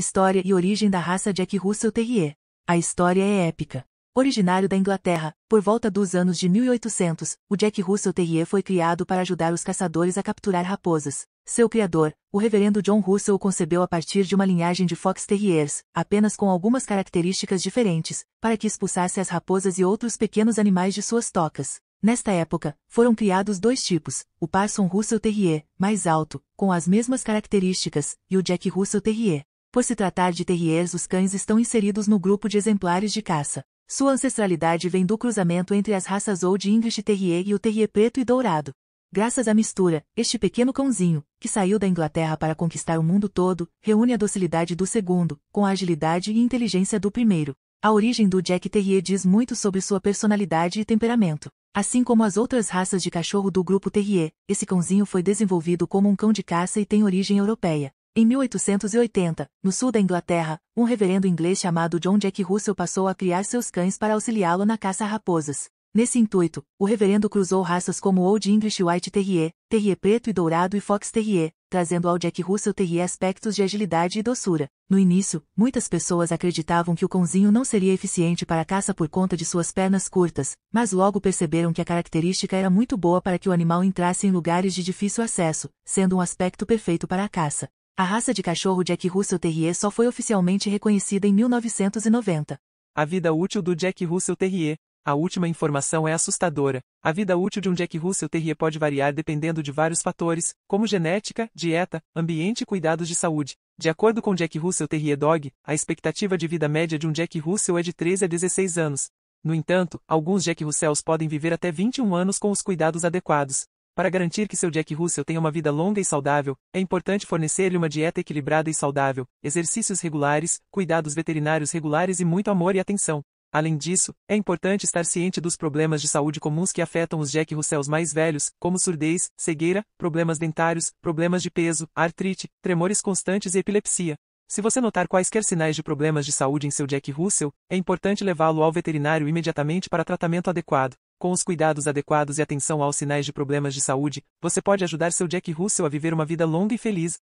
História e origem da raça Jack Russell Terrier. A história é épica. Originário da Inglaterra, por volta dos anos de 1800, o Jack Russell Terrier foi criado para ajudar os caçadores a capturar raposas. Seu criador, o reverendo John Russell o concebeu a partir de uma linhagem de Fox Terriers, apenas com algumas características diferentes, para que expulsasse as raposas e outros pequenos animais de suas tocas. Nesta época, foram criados dois tipos, o Parson Russell Terrier, mais alto, com as mesmas características, e o Jack Russell Terrier, por se tratar de terriers, os cães estão inseridos no grupo de exemplares de caça. Sua ancestralidade vem do cruzamento entre as raças Old English Terrier e o Terrier preto e dourado. Graças à mistura, este pequeno cãozinho, que saiu da Inglaterra para conquistar o mundo todo, reúne a docilidade do segundo, com a agilidade e inteligência do primeiro. A origem do Jack Terrier diz muito sobre sua personalidade e temperamento. Assim como as outras raças de cachorro do grupo Terrier, esse cãozinho foi desenvolvido como um cão de caça e tem origem europeia. Em 1880, no sul da Inglaterra, um reverendo inglês chamado John Jack Russell passou a criar seus cães para auxiliá-lo na caça a raposas. Nesse intuito, o reverendo cruzou raças como Old English White Terrier, Terrier Preto e Dourado e Fox Terrier, trazendo ao Jack Russell Terrier aspectos de agilidade e doçura. No início, muitas pessoas acreditavam que o cãozinho não seria eficiente para a caça por conta de suas pernas curtas, mas logo perceberam que a característica era muito boa para que o animal entrasse em lugares de difícil acesso, sendo um aspecto perfeito para a caça. A raça de cachorro Jack Russell Terrier só foi oficialmente reconhecida em 1990. A vida útil do Jack Russell Terrier. A última informação é assustadora. A vida útil de um Jack Russell Terrier pode variar dependendo de vários fatores, como genética, dieta, ambiente e cuidados de saúde. De acordo com Jack Russell Terrier Dog, a expectativa de vida média de um Jack Russell é de 13 a 16 anos. No entanto, alguns Jack Russells podem viver até 21 anos com os cuidados adequados. Para garantir que seu Jack Russell tenha uma vida longa e saudável, é importante fornecer-lhe uma dieta equilibrada e saudável, exercícios regulares, cuidados veterinários regulares e muito amor e atenção. Além disso, é importante estar ciente dos problemas de saúde comuns que afetam os Jack Russells mais velhos, como surdez, cegueira, problemas dentários, problemas de peso, artrite, tremores constantes e epilepsia. Se você notar quaisquer sinais de problemas de saúde em seu Jack Russell, é importante levá-lo ao veterinário imediatamente para tratamento adequado. Com os cuidados adequados e atenção aos sinais de problemas de saúde, você pode ajudar seu Jack Russell a viver uma vida longa e feliz.